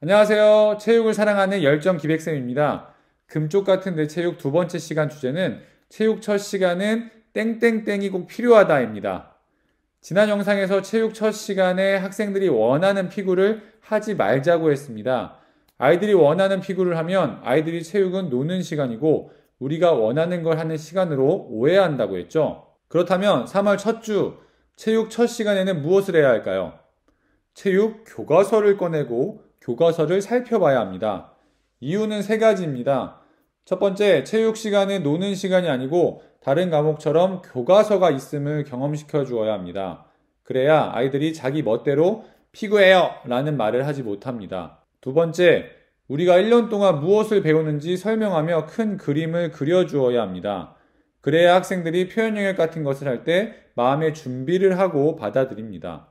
안녕하세요. 체육을 사랑하는 열정 기백쌤입니다. 금쪽 같은 내 체육 두 번째 시간 주제는 체육 첫 시간은 땡땡땡이 꼭 필요하다입니다. 지난 영상에서 체육 첫 시간에 학생들이 원하는 피구를 하지 말자고 했습니다. 아이들이 원하는 피구를 하면 아이들이 체육은 노는 시간이고 우리가 원하는 걸 하는 시간으로 오해한다고 했죠. 그렇다면 3월 첫 주 체육 첫 시간에는 무엇을 해야 할까요? 체육 교과서를 꺼내고 교과서를 살펴봐야 합니다. 이유는 세 가지입니다. 첫 번째, 체육 시간은 노는 시간이 아니고 다른 과목처럼 교과서가 있음을 경험시켜 주어야 합니다. 그래야 아이들이 자기 멋대로 피구해요! 라는 말을 하지 못합니다. 두 번째, 우리가 1년 동안 무엇을 배우는지 설명하며 큰 그림을 그려주어야 합니다. 그래야 학생들이 표현 영역 같은 것을 할 때 마음의 준비를 하고 받아들입니다.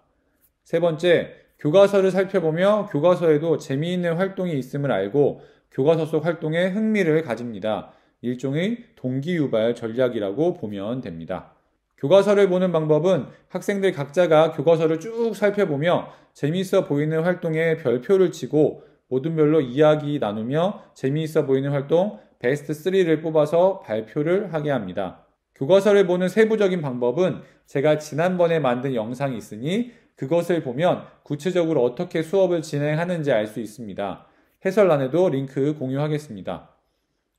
세 번째, 교과서를 살펴보며 교과서에도 재미있는 활동이 있음을 알고 교과서 속 활동에 흥미를 가집니다. 일종의 동기유발 전략이라고 보면 됩니다. 교과서를 보는 방법은 학생들 각자가 교과서를 쭉 살펴보며 재미있어 보이는 활동에 별표를 치고 모든 별로 이야기 나누며 재미있어 보이는 활동 베스트 3를 뽑아서 발표를 하게 합니다. 교과서를 보는 세부적인 방법은 제가 지난번에 만든 영상이 있으니 그것을 보면 구체적으로 어떻게 수업을 진행하는지 알 수 있습니다. 해설란에도 링크 공유하겠습니다.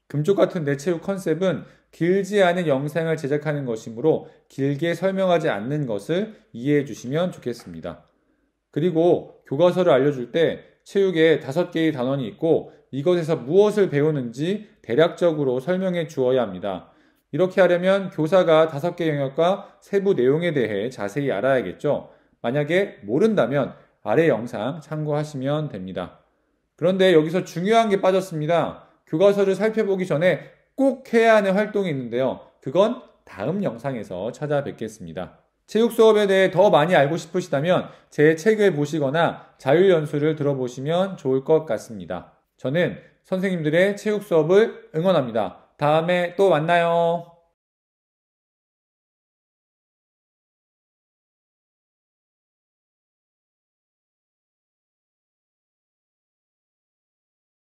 금쪽 같은 내 체육 컨셉은 길지 않은 영상을 제작하는 것이므로 길게 설명하지 않는 것을 이해해 주시면 좋겠습니다. 그리고 교과서를 알려줄 때 체육에 다섯 개의 단원이 있고 이것에서 무엇을 배우는지 대략적으로 설명해 주어야 합니다. 이렇게 하려면 교사가 다섯 개 영역과 세부 내용에 대해 자세히 알아야겠죠. 만약에 모른다면 아래 영상 참고하시면 됩니다. 그런데 여기서 중요한 게 빠졌습니다. 교과서를 살펴보기 전에 꼭 해야 하는 활동이 있는데요. 그건 다음 영상에서 찾아뵙겠습니다. 체육 수업에 대해 더 많이 알고 싶으시다면 제 책을 보시거나 자율연수를 들어보시면 좋을 것 같습니다. 저는 선생님들의 체육 수업을 응원합니다. 다음에 또 만나요.